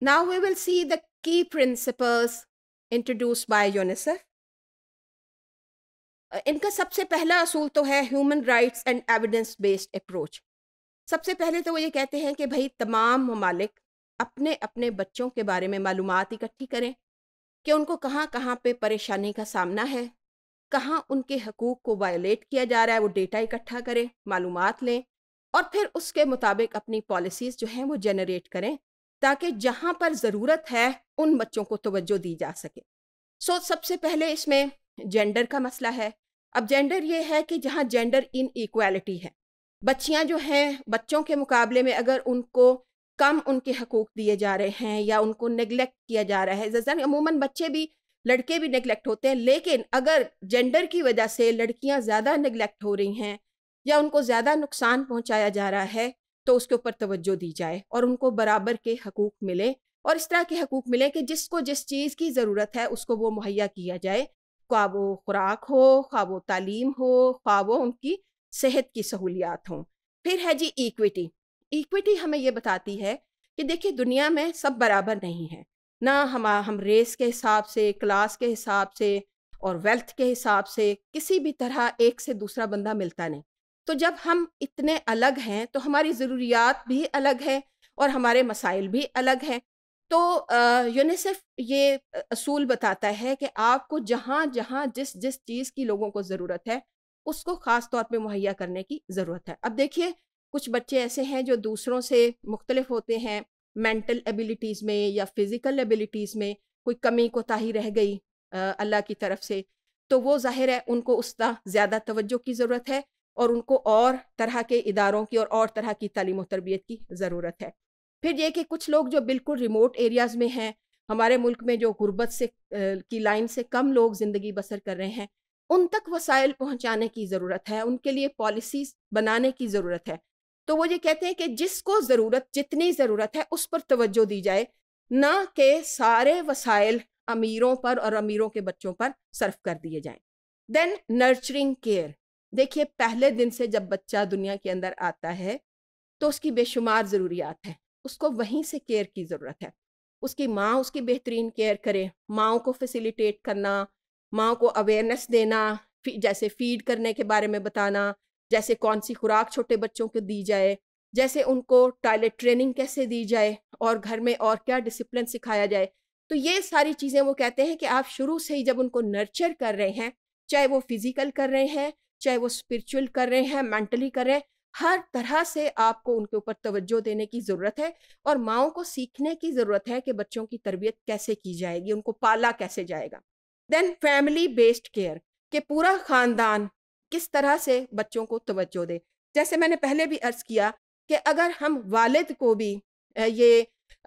Now we will see the key principles introduced by UNICEF. Uh, इनका सबसे पहला असूल तो है human rights and evidence based approach सबसे पहले तो वो ये कहते हैं कि भाई तमाम ममालिक अपने अपने बच्चों के बारे में मालूम इकट्ठी करें कि उनको कहाँ कहाँ पे परेशानी का सामना है कहाँ उनके हकूक़ को वायलेट किया जा रहा है वो डेटा इकट्ठा करें मालूम लें और फिर उसके मुताबिक अपनी पॉलिसीज़ जो हैं वो जनरेट करें ताकि जहाँ पर ज़रूरत है उन बच्चों को तोज्जो दी जा सके सो so, सबसे पहले इसमें जेंडर का मसला है अब जेंडर ये है कि जहाँ जेंडर इन इक्वालिटी है बच्चियाँ जो हैं बच्चों के मुकाबले में अगर उनको कम उनके हकूक़ दिए जा रहे हैं या उनको नेगलेक्ट किया जा रहा है जैसा अमूमन बच्चे भी लड़के भी नेगलेक्ट होते हैं लेकिन अगर जेंडर की वजह से लड़कियां ज़्यादा नेगलेक्ट हो रही हैं या उनको ज़्यादा नुकसान पहुंचाया जा रहा है तो उसके ऊपर तवज्जो दी जाए और उनको बराबर के हकूक मिले और इस तरह के हकूक मिले कि जिसको जिस चीज़ की ज़रूरत है उसको वो मुहैया किया जाए ख्वा वो खुराक हो ख्वा वो तालीम हो ख्वा वो उनकी सेहत की सहूलियात हों फिर है जी इक्विटी इक्विटी हमें ये बताती है कि देखिए दुनिया में सब बराबर नहीं है ना हम हम रेस के हिसाब से क्लास के हिसाब से और वेल्थ के हिसाब से किसी भी तरह एक से दूसरा बंदा मिलता नहीं तो जब हम इतने अलग हैं तो हमारी ज़रूरियात भी अलग है और हमारे मसाइल भी अलग हैं तो यूनिसेफ ये असूल बताता है कि आपको जहाँ जहाँ जिस जिस चीज़ की लोगों को ज़रूरत है उसको ख़ास तौर पे मुहैया करने की ज़रूरत है अब देखिए कुछ बच्चे ऐसे हैं जो दूसरों से मुख्तलिफ होते हैं मेंटल एबिलिटीज़ में या फिज़िकल एबिलिटीज़ में कोई कमी कोताही रह गई अल्लाह की तरफ से तो वो ज़ाहिर है उनको उस ज़्यादा तवज्जो की ज़रूरत है और उनको और तरह के इदारों की और और तरह की तालीम तरबियत की ज़रूरत है फिर ये कि कुछ लोग जो बिल्कुल रिमोट एरियाज़ में हैं हमारे मुल्क में जो गुर्बत से की लाइन से कम लोग ज़िंदगी बसर कर रहे हैं उन तक वसाइल पहुंचाने की ज़रूरत है उनके लिए पॉलिसी बनाने की ज़रूरत है तो वो ये कहते हैं कि जिसको ज़रूरत जितनी ज़रूरत है उस पर तोज्जो दी जाए ना कि सारे वसाइल अमीरों पर और अमीरों के बच्चों पर सर्फ कर दिए जाएं देन नर्चरिंग केयर देखिए पहले दिन से जब बच्चा दुनिया के अंदर आता है तो उसकी बेशुमार ज़रूरियात है उसको वहीं से केयर की ज़रूरत है उसकी माँ उसकी बेहतरीन केयर करे माओ को फैसिलिटेट करना माओ को अवेयरनेस देना जैसे फीड करने के बारे में बताना जैसे कौन सी खुराक छोटे बच्चों को दी जाए जैसे उनको टॉयलेट ट्रेनिंग कैसे दी जाए और घर में और क्या डिसिप्लिन सिखाया जाए तो ये सारी चीज़ें वो कहते हैं कि आप शुरू से ही जब उनको नर्चर कर रहे हैं चाहे वो फिजिकल कर रहे हैं चाहे वो स्पिरिचुअल कर रहे हैं मेंटली कर रहे हैं हर तरह से आपको उनके ऊपर तवज्जो देने की ज़रूरत है और माओ को सीखने की ज़रूरत है कि बच्चों की तरबियत कैसे की जाएगी उनको पाला कैसे जाएगा देन फैमिली बेस्ड केयर के पूरा ख़ानदान किस तरह से बच्चों को तवज्जो दे जैसे मैंने पहले भी अर्ज़ किया कि अगर हम वालिद को भी ये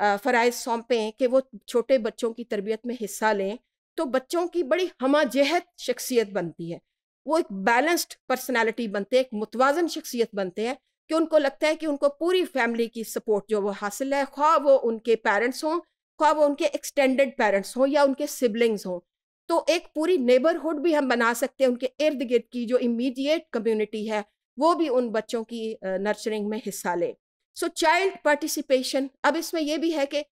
फ़राइज़ सौंपें कि वो छोटे बच्चों की तरबियत में हिस्सा लें तो बच्चों की बड़ी हमाजहत शख्सियत बनती है वो एक बैलेंस्ड पर्सनैलिटी बनते हैं एक मुतवाजन शख्सियत बनते हैं कि उनको लगता है कि उनको पूरी फैमिली की सपोर्ट जो वो हासिल है ख्वा वो उनके पेरेंट्स हों ख्वा वो उनके एक्सटेंडेड पेरेंट्स हों या उनके सिबलिंग्स हों तो एक पूरी नेबरहुड भी हम बना सकते हैं उनके इर्द गिर्द की जो इमीडिएट कम्युनिटी है वो भी उन बच्चों की नर्चरिंग में हिस्सा ले सो चाइल्ड पार्टिसिपेशन अब इसमें यह भी है कि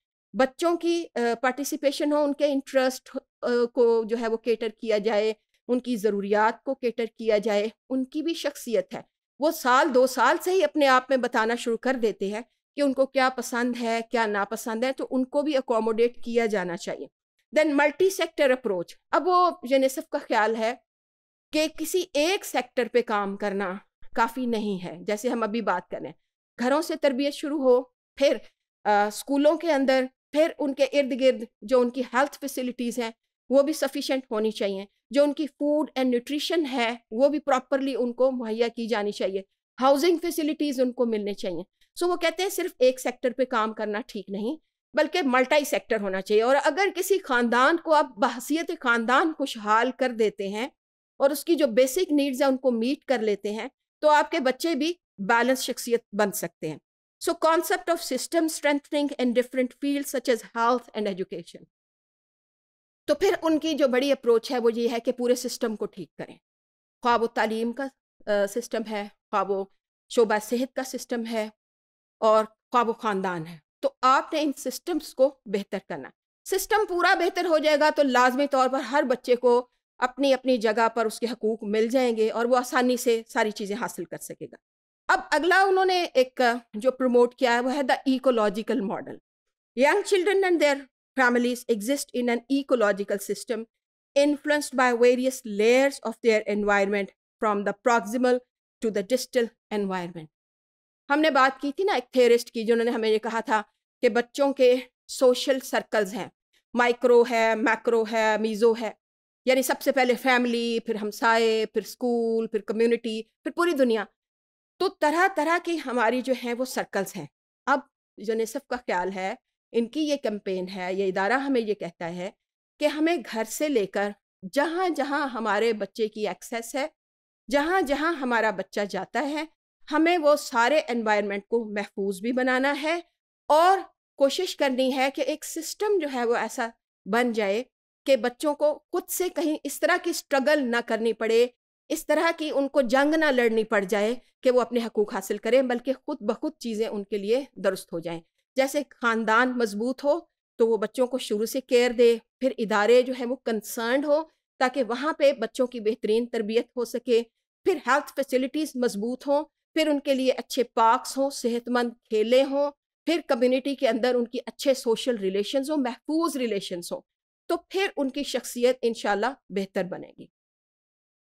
बच्चों की पार्टिसिपेशन हो उनके इंटरेस्ट को जो है वो केटर किया जाए उनकी ज़रूरियात को केटर किया जाए उनकी भी शख्सियत है वो साल दो साल से ही अपने आप में बताना शुरू कर देते हैं कि उनको क्या पसंद है क्या नापसंद है तो उनको भी अकोमोडेट किया जाना चाहिए देन मल्टी सेक्टर अप्रोच अब वो यूनिसेफ का ख्याल है कि किसी एक सेक्टर पे काम करना काफ़ी नहीं है जैसे हम अभी बात करें घरों से तरबियत शुरू हो फिर आ, स्कूलों के अंदर फिर उनके इर्द गिर्द जो उनकी हेल्थ फैसिलिटीज़ हैं वो भी सफिशेंट होनी चाहिए जो उनकी फूड एंड न्यूट्रिशन है वो भी प्रॉपरली उनको मुहैया की जानी चाहिए हाउसिंग फैसिलिटीज उनको मिलने चाहिए सो so, वो कहते हैं सिर्फ एक सेक्टर पे काम करना ठीक नहीं बल्कि मल्टी सेक्टर होना चाहिए और अगर किसी ख़ानदान को आप बहसीत ख़ानदान खुशहाल कर देते हैं और उसकी जो बेसिक नीड्स हैं उनको मीट कर लेते हैं तो आपके बच्चे भी बैलेंस शख्सियत बन सकते हैं so concept of system strengthening in different field such as health and education तो फिर उनकी जो बड़ी अप्रोच है वो ये है कि पूरे सिस्टम को ठीक करें ख्वा वो तालीम का सिस्टम है ख्वा वो शोबा सेहत का सिस्टम है और ख्वा वो ख़ानदान है तो आपने इन सिस्टम्स को बेहतर करना सिस्टम पूरा बेहतर हो जाएगा तो लाजमी तौर पर हर बच्चे को अपनी अपनी जगह पर उसके हकूक मिल जाएंगे और वो आसानी से सारी चीज़ें हासिल कर सकेगा अब अगला उन्होंने एक जो प्रमोट किया है वह है the ecological model young children and their families exist in an ecological system influenced by various layers of their environment from the proximal to the distal environment. हमने बात की थी ना एक थेरिस्ट की जिन्होंने हमें ये कहा था कि बच्चों के सोशल सर्कल्स हैं माइक्रो है मैक्रो है मीज़ो है यानी सबसे पहले फैमिली फिर हमसाए फिर स्कूल फिर कम्युनिटी फिर पूरी दुनिया तो तरह तरह की हमारी जो है वो सर्कल्स हैं अब यूनिसेफ का ख्याल है इनकी ये कैंपेन है ये इदारा हमें ये कहता है कि हमें घर से लेकर जहाँ जहाँ हमारे बच्चे की एक्सेस है जहाँ जहाँ हमारा बच्चा जाता है हमें वो सारे एनवायरनमेंट को महफूज भी बनाना है और कोशिश करनी है कि एक सिस्टम जो है वो ऐसा बन जाए कि बच्चों को खुद से कहीं इस तरह की स्ट्रगल ना करनी पड़े इस तरह की उनको जंग ना लड़नी पड़ जाए कि वो अपने हकूक़ हासिल करें बल्कि खुद ब खुद चीज़ें उनके लिए दुरुस्त हो जाएं जैसे ख़ानदान मजबूत हो तो वो बच्चों को शुरू से केयर दे फिर इदारे जो है वो कंसर्न हो ताकि वहाँ पे बच्चों की बेहतरीन तरबियत हो सके फिर हेल्थ फैसिलिटीज़ मजबूत हों फिर उनके लिए अच्छे पार्क्स हों सेहतमंद खेले हों फिर कम्युनिटी के अंदर उनकी अच्छे सोशल रिलेशंस हों महफूज रिलेशंस हों तो फिर उनकी शख्सियत इन बेहतर बनेगी